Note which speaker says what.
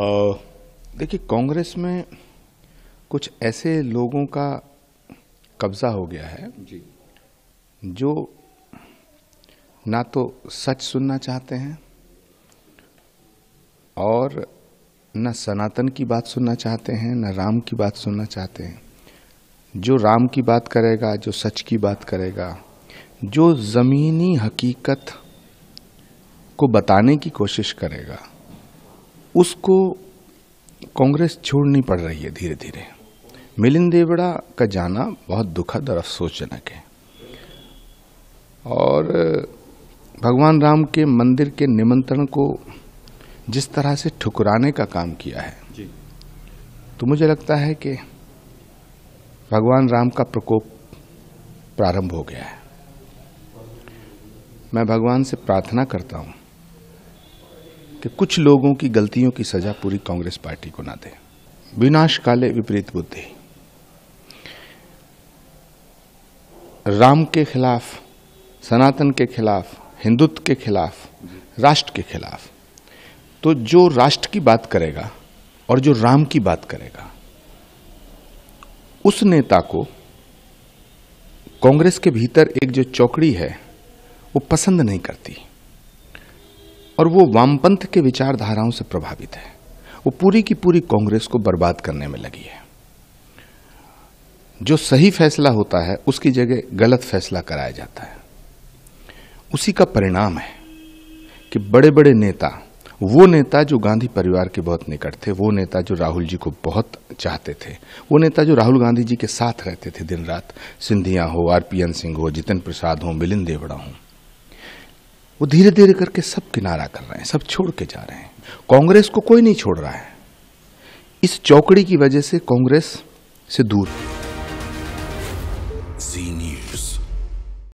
Speaker 1: देखिए कांग्रेस में कुछ ऐसे लोगों का कब्जा हो गया है जी जो ना तो सच सुनना चाहते हैं और न सनातन की बात सुनना चाहते हैं न राम की बात सुनना चाहते हैं जो राम की बात करेगा जो सच की बात करेगा जो ज़मीनी हकीकत को बताने की कोशिश करेगा उसको कांग्रेस छोड़नी पड़ रही है धीरे धीरे मिलिंद देवड़ा का जाना बहुत दुखद और अफसोसजनक है और भगवान राम के मंदिर के निमंत्रण को जिस तरह से ठुकराने का काम किया है जी। तो मुझे लगता है कि भगवान राम का प्रकोप प्रारंभ हो गया है मैं भगवान से प्रार्थना करता हूँ कि कुछ लोगों की गलतियों की सजा पूरी कांग्रेस पार्टी को ना दे विनाश काले विपरीत बुद्धि राम के खिलाफ सनातन के खिलाफ हिंदुत्व के खिलाफ राष्ट्र के खिलाफ तो जो राष्ट्र की बात करेगा और जो राम की बात करेगा उस नेता को कांग्रेस के भीतर एक जो चौकड़ी है वो पसंद नहीं करती और वो वामपंथ के विचारधाराओं से प्रभावित है वो पूरी की पूरी कांग्रेस को बर्बाद करने में लगी है जो सही फैसला होता है उसकी जगह गलत फैसला कराया जाता है उसी का परिणाम है कि बड़े बड़े नेता वो नेता जो गांधी परिवार के बहुत निकट थे वो नेता जो राहुल जी को बहुत चाहते थे वो नेता जो राहुल गांधी जी के साथ रहते थे दिन रात सिंधिया हो आरपीएन सिंह हो जितिन प्रसाद हो मिलिंद देवड़ा हों वो धीरे धीरे करके सब किनारा कर रहे हैं सब छोड़ के जा रहे हैं कांग्रेस को कोई नहीं छोड़ रहा है इस चौकड़ी की वजह से कांग्रेस से दूर जी न्यूज़